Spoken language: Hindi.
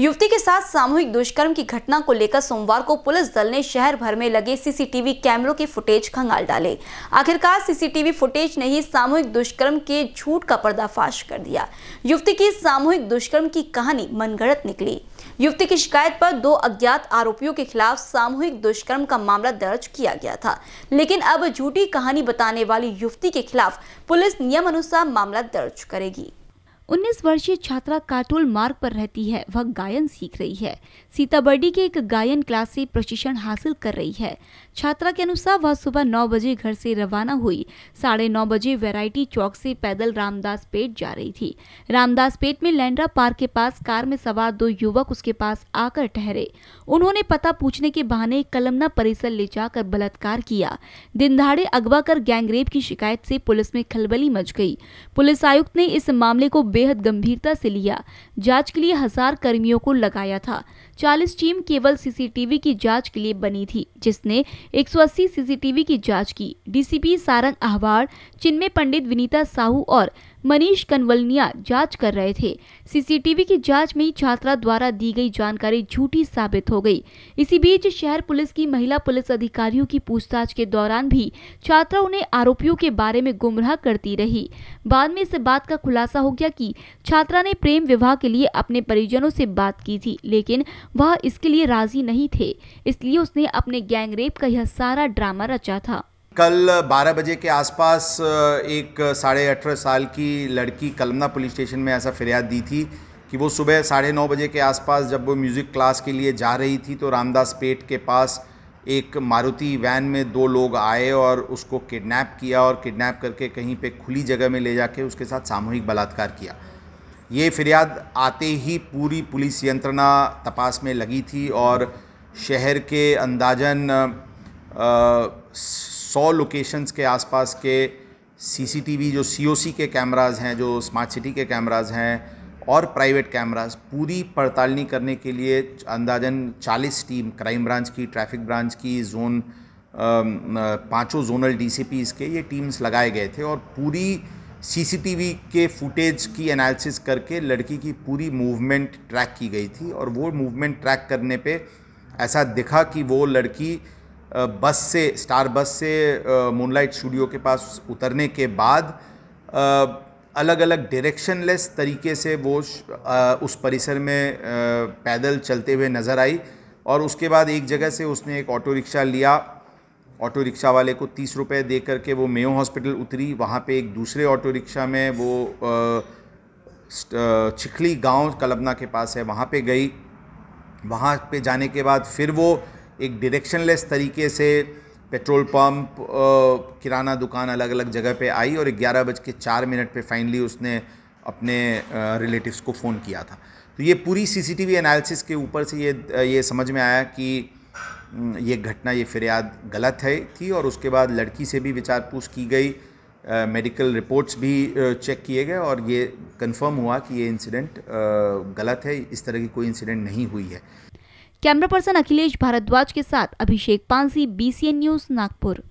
युवती के साथ सामूहिक दुष्कर्म की घटना को लेकर सोमवार को पुलिस दल ने शहर भर में लगे सीसीटीवी कैमरों के फुटेज खंगाल डाले आखिरकार सीसीटीवी फुटेज ने ही सामूहिक दुष्कर्म के झूठ का पर्दाफाश कर दिया युवती की सामूहिक दुष्कर्म की कहानी मनगढ़ंत निकली युवती की शिकायत पर दो अज्ञात आरोपियों के खिलाफ सामूहिक दुष्कर्म का मामला दर्ज किया गया था लेकिन अब झूठी कहानी बताने वाली युवती के खिलाफ पुलिस नियम अनुसार मामला दर्ज करेगी 19 वर्षीय छात्रा काटोल मार्ग पर रहती है वह गायन सीख रही है सीताबर्डी के एक गायन क्लास से प्रशिक्षण हासिल कर रही है छात्रा के अनुसार वह सुबह नौ बजे घर से रवाना हुई साढ़े नौ बजे वैरायटी चौक से पैदल रामदास पेट जा रही थी रामदास पेट में लैंड्रा पार्क के पास कार में सवार दो युवक उसके पास आकर ठहरे उन्होंने पता पूछने के बहाने कलमना परिसर ले जाकर बलात्कार किया दिन दहाड़े अगवा कर गैंगरेप की शिकायत से पुलिस में खलबली मच गई पुलिस आयुक्त ने इस मामले को बेहद गंभीरता से लिया जांच के लिए हजार कर्मियों को लगाया था 40 टीम केवल सीसीटीवी की जांच के लिए बनी थी जिसने 180 सीसीटीवी की जांच की डीसीपी सारंग अहवाड़ चिन्मय पंडित विनीता साहू और मनीष कनवलनिया जांच कर रहे थे सीसीटीवी की जांच में छात्रा द्वारा दी गई जानकारी झूठी साबित हो गई इसी बीच शहर पुलिस की महिला पुलिस अधिकारियों की पूछताछ के दौरान भी छात्रा उन्हें आरोपियों के बारे में गुमराह करती रही बाद में इस बात का खुलासा हो गया कि छात्रा ने प्रेम विवाह के लिए अपने परिजनों से बात की थी लेकिन वह इसके लिए राजी नहीं थे इसलिए उसने अपने गैंग रेप का यह सारा ड्रामा रचा था कल 12 बजे के आसपास एक साढ़े अठारह साल की लड़की कलमना पुलिस स्टेशन में ऐसा फिरियाद दी थी कि वो सुबह साढ़े नौ बजे के आसपास जब वो म्यूज़िक क्लास के लिए जा रही थी तो रामदास पेट के पास एक मारुति वैन में दो लोग आए और उसको किडनैप किया और किडनैप करके कहीं पे खुली जगह में ले जाके उसके साथ सामूहिक बलात्कार किया ये फिरियाद आते ही पूरी पुलिस यंत्रणा तपास में लगी थी और शहर के अंदाजन आ, सौ लोकेशंस के आसपास के सीसीटीवी जो सीओसी के कैमरास हैं जो स्मार्ट सिटी के कैमरास हैं और प्राइवेट कैमरास पूरी पड़तालनी करने के लिए अंदाजन 40 टीम क्राइम ब्रांच की ट्रैफिक ब्रांच की जोन पांचों जोनल डीसीपीज के ये टीम्स लगाए गए थे और पूरी सीसीटीवी के फुटेज की एनालिसिस करके लड़की की पूरी मूवमेंट ट्रैक की गई थी और वो मूवमेंट ट्रैक करने पे ऐसा दिखा कि वो लड़की बस से स्टार बस से मूनलाइट स्टूडियो के पास उतरने के बाद अलग अलग डायरेक्शनलेस तरीके से वो उस परिसर में पैदल चलते हुए नज़र आई और उसके बाद एक जगह से उसने एक ऑटो रिक्शा लिया ऑटो रिक्शा वाले को तीस रुपये दे करके वो मेयो हॉस्पिटल उतरी वहाँ पे एक दूसरे ऑटो रिक्शा में वो चिखली गांव कलबना के पास है वहाँ पे गई वहाँ पे जाने के बाद फिर वो एक डायरेक्शनलेस तरीके से पेट्रोल पंप किराना दुकान अलग अलग जगह पे आई और ग्यारह बज के चार मिनट पर फाइनली उसने अपने रिलेटिव्स को फ़ोन किया था तो ये पूरी सीसीटीवी एनालिसिस के ऊपर से ये ये समझ में आया कि ये घटना ये फिरियाद गलत है थी और उसके बाद लड़की से भी विचार पूछ की गई मेडिकल रिपोर्ट्स भी चेक किए गए और ये कंफर्म हुआ कि ये इंसिडेंट गलत है इस तरह की कोई इंसिडेंट नहीं हुई है कैमरा पर्सन अखिलेश भारद्वाज के साथ अभिषेक पांसी बीसीएन न्यूज नागपुर